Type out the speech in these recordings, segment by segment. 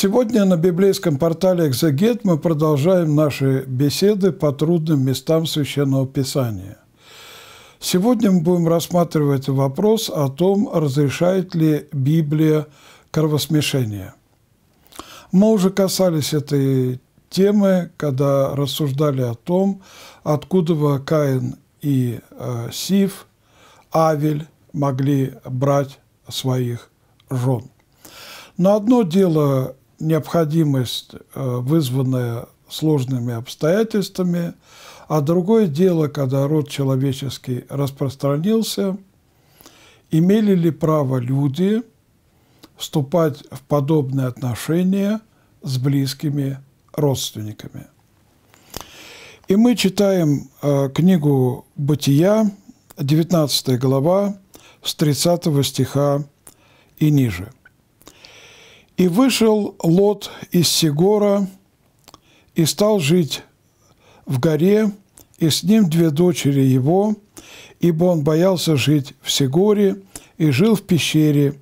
Сегодня на библейском портале «Экзегет» мы продолжаем наши беседы по трудным местам Священного Писания. Сегодня мы будем рассматривать вопрос о том, разрешает ли Библия кровосмешение. Мы уже касались этой темы, когда рассуждали о том, откуда Каин и э, Сив, Авель могли брать своих жен. Но одно дело необходимость, э, вызванная сложными обстоятельствами, а другое дело, когда род человеческий распространился, имели ли право люди вступать в подобные отношения с близкими родственниками. И мы читаем э, книгу «Бытия», 19 глава, с 30 стиха и ниже. И вышел Лот из Сигора и стал жить в горе, и с ним две дочери его, ибо он боялся жить в Сигоре и жил в пещере,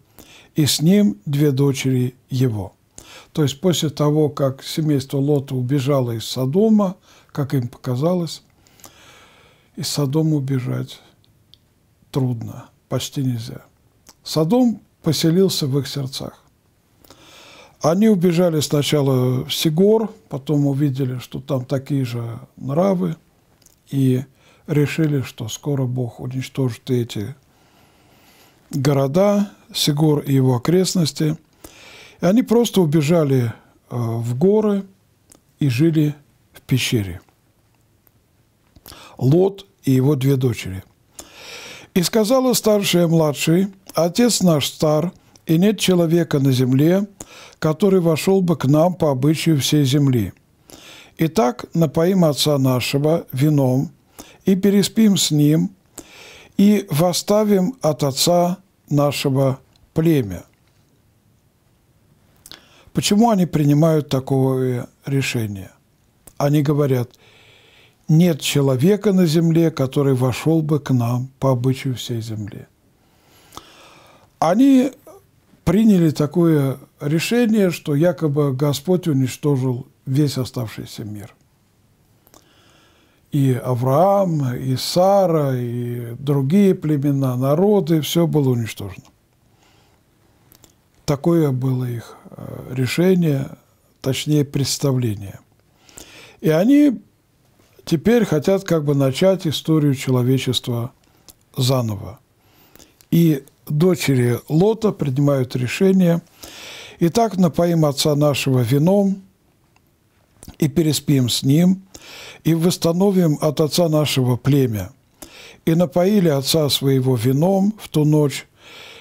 и с ним две дочери его. То есть после того, как семейство Лота убежало из Содома, как им показалось, из Содома убежать трудно, почти нельзя. Содом поселился в их сердцах. Они убежали сначала в Сигор, потом увидели, что там такие же нравы, и решили, что скоро Бог уничтожит эти города, Сигор и его окрестности. И они просто убежали э, в горы и жили в пещере. Лот и его две дочери. «И сказала старшая младшей, «Отец наш стар, и нет человека на земле, который вошел бы к нам по обычаю всей земли. Итак, напоим Отца нашего вином и переспим с ним, и восставим от Отца нашего племя. Почему они принимают такое решение? Они говорят, нет человека на земле, который вошел бы к нам по обычаю всей земли. Они приняли такое решение, что якобы Господь уничтожил весь оставшийся мир. И Авраам, и Сара, и другие племена, народы, все было уничтожено. Такое было их э, решение, точнее представление. И они теперь хотят как бы начать историю человечества заново. И дочери Лота принимают решение – Итак, напоим отца нашего вином, и переспим с ним, и восстановим от отца нашего племя. И напоили отца своего вином в ту ночь,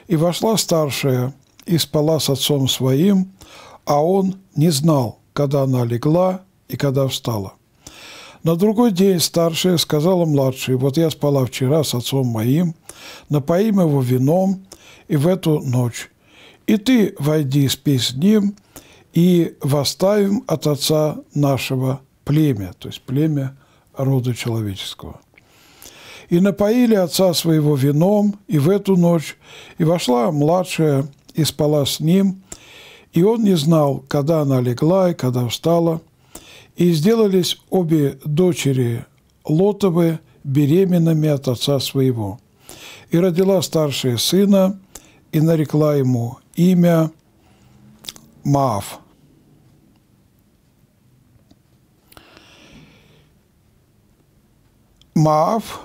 и вошла старшая, и спала с отцом своим, а он не знал, когда она легла и когда встала. На другой день старшая сказала младшей, «Вот я спала вчера с отцом моим, напоим его вином и в эту ночь, и ты войди и спи с ним, и восставим от отца нашего племя, то есть племя рода человеческого. И напоили отца своего вином, и в эту ночь, и вошла младшая, и спала с ним, и он не знал, когда она легла и когда встала. И сделались обе дочери Лотовы беременными от отца своего. И родила старшая сына, и нарекла ему имя Маав. Маав,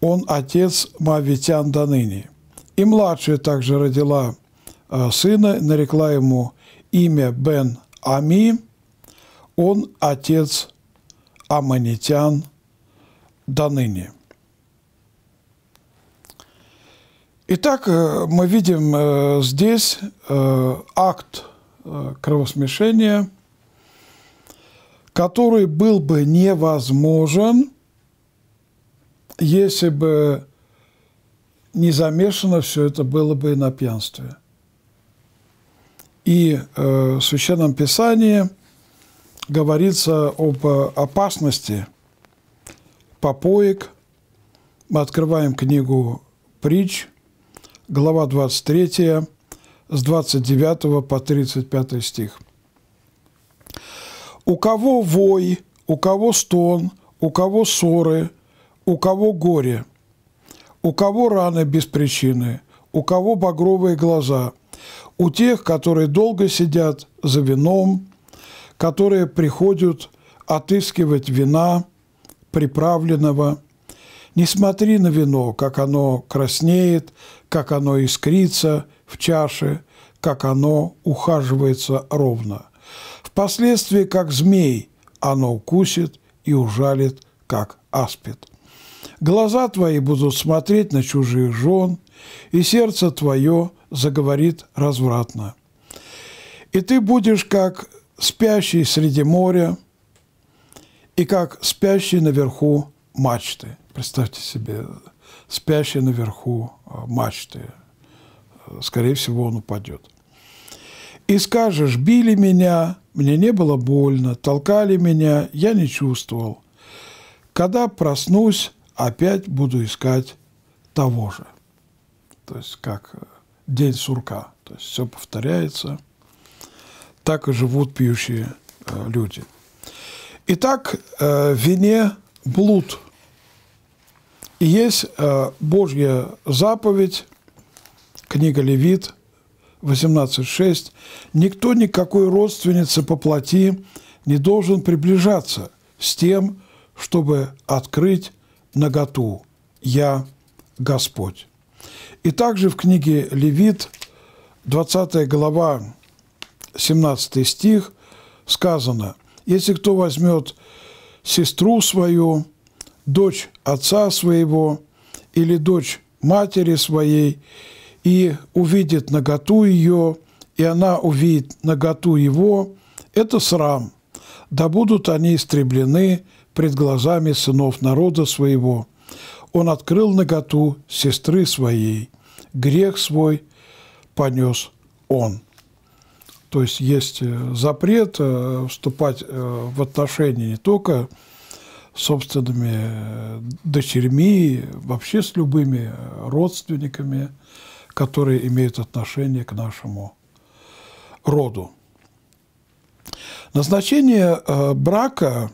он отец Моавитян до ныне. И младшая также родила а, сына, нарекла ему имя Бен Ами, он отец Аманитян до ныне. Итак, э, мы видим э, здесь э, акт кровосмешения, который был бы невозможен, если бы не замешано все это было бы на пьянстве. И в Священном Писании говорится об опасности попоек. Мы открываем книгу «Притч», глава 23, с 29 по 35 стих. «У кого вой, у кого стон, у кого ссоры, у кого горе, у кого раны без причины, у кого багровые глаза, у тех, которые долго сидят за вином, которые приходят отыскивать вина, приправленного. Не смотри на вино, как оно краснеет, как оно искрится в чаше, как оно ухаживается ровно. Впоследствии, как змей, оно укусит и ужалит, как аспид. Глаза твои будут смотреть на чужих жен, и сердце твое заговорит развратно. И ты будешь как спящий среди моря и как спящий наверху мачты. Представьте себе спящей наверху а, мачты. Скорее всего, он упадет. И скажешь, били меня, мне не было больно, толкали меня, я не чувствовал. Когда проснусь, опять буду искать того же. То есть как э, день сурка. То есть все повторяется. Так и живут пьющие э, люди. Итак, э, вине блуд – есть э, Божья заповедь, книга Левит, 18.6. «Никто никакой родственнице по плоти не должен приближаться с тем, чтобы открыть наготу. Я Господь». И также в книге Левит, 20 глава, 17 стих, сказано, «Если кто возьмет сестру свою, дочь отца своего или дочь матери своей, и увидит наготу ее, и она увидит наготу его, это срам, да будут они истреблены пред глазами сынов народа своего. Он открыл наготу сестры своей, грех свой понес он. То есть есть э, запрет э, вступать э, в отношения не только собственными э, дочерьми, вообще с любыми э, родственниками, которые имеют отношение к нашему роду. Назначение э, брака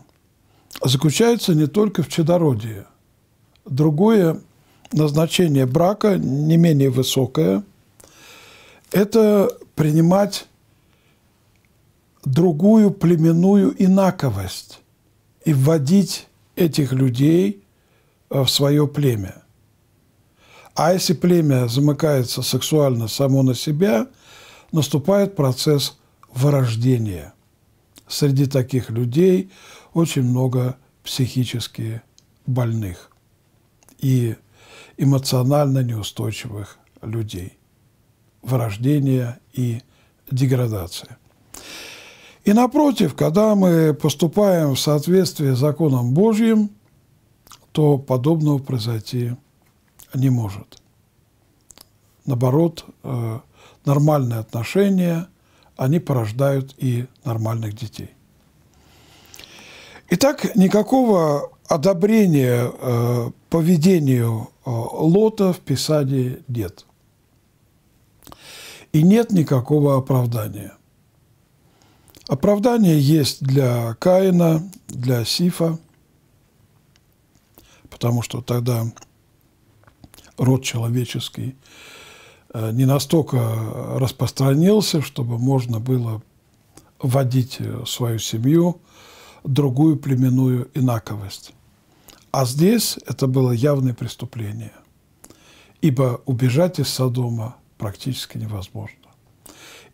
заключается не только в чадородии. Другое назначение брака, не менее высокое, это принимать другую племенную инаковость и вводить этих людей э, в свое племя. А если племя замыкается сексуально само на себя, наступает процесс вырождения. Среди таких людей очень много психически больных и эмоционально неустойчивых людей. Вырождение и деградация. И напротив, когда мы поступаем в соответствии с законом Божьим, то подобного произойти не может. Наоборот, э, нормальные отношения, они порождают и нормальных детей. Итак, никакого одобрения э, поведению э, Лота в Писании нет. И нет никакого оправдания – Оправдание есть для Каина, для Сифа, потому что тогда род человеческий э, не настолько распространился, чтобы можно было вводить э, свою семью, другую племенную инаковость. А здесь это было явное преступление, ибо убежать из Содома практически невозможно.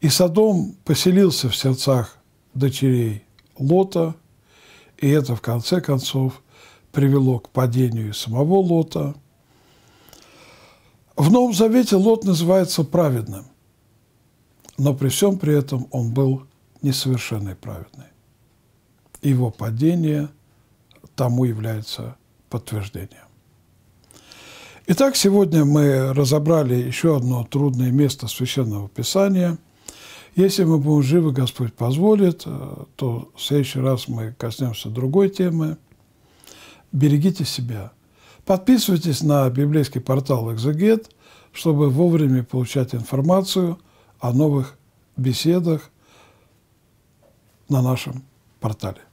И Содом поселился в сердцах дочерей Лота, и это, в конце концов, привело к падению самого Лота. В Новом Завете Лот называется праведным, но при всем при этом он был несовершенный праведный. Его падение тому является подтверждением. Итак, сегодня мы разобрали еще одно трудное место Священного Писания – если мы будем живы, Господь позволит, э, то в следующий раз мы коснемся другой темы. Берегите себя. Подписывайтесь на библейский портал «Экзегет», чтобы вовремя получать информацию о новых беседах на нашем портале.